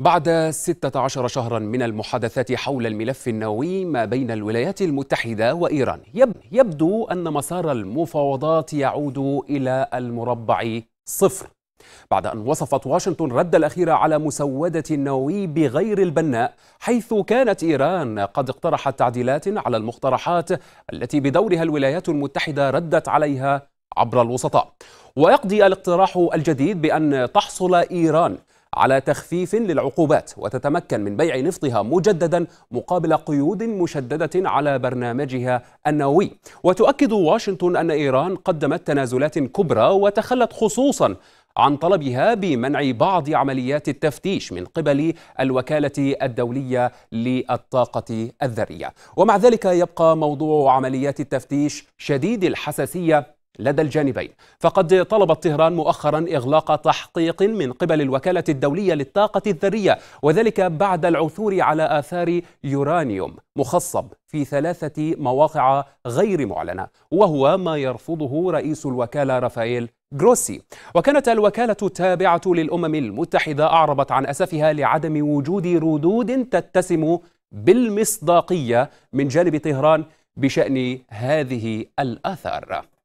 بعد 16 شهرا من المحادثات حول الملف النووي ما بين الولايات المتحدة وإيران يبدو أن مسار المفاوضات يعود إلى المربع صفر بعد أن وصفت واشنطن رد الأخير على مسودة النووي بغير البناء حيث كانت إيران قد اقترحت تعديلات على المقترحات التي بدورها الولايات المتحدة ردت عليها عبر الوسطاء ويقضي الاقتراح الجديد بأن تحصل إيران على تخفيف للعقوبات وتتمكن من بيع نفطها مجددا مقابل قيود مشددة على برنامجها النووي وتؤكد واشنطن أن إيران قدمت تنازلات كبرى وتخلت خصوصا عن طلبها بمنع بعض عمليات التفتيش من قبل الوكالة الدولية للطاقة الذرية ومع ذلك يبقى موضوع عمليات التفتيش شديد الحساسية لدى الجانبين فقد طلبت طهران مؤخرا إغلاق تحقيق من قبل الوكالة الدولية للطاقة الذرية وذلك بعد العثور على آثار يورانيوم مخصب في ثلاثة مواقع غير معلنة وهو ما يرفضه رئيس الوكالة رافائيل جروسي وكانت الوكالة التابعة للأمم المتحدة أعربت عن أسفها لعدم وجود ردود تتسم بالمصداقية من جانب طهران بشأن هذه الآثار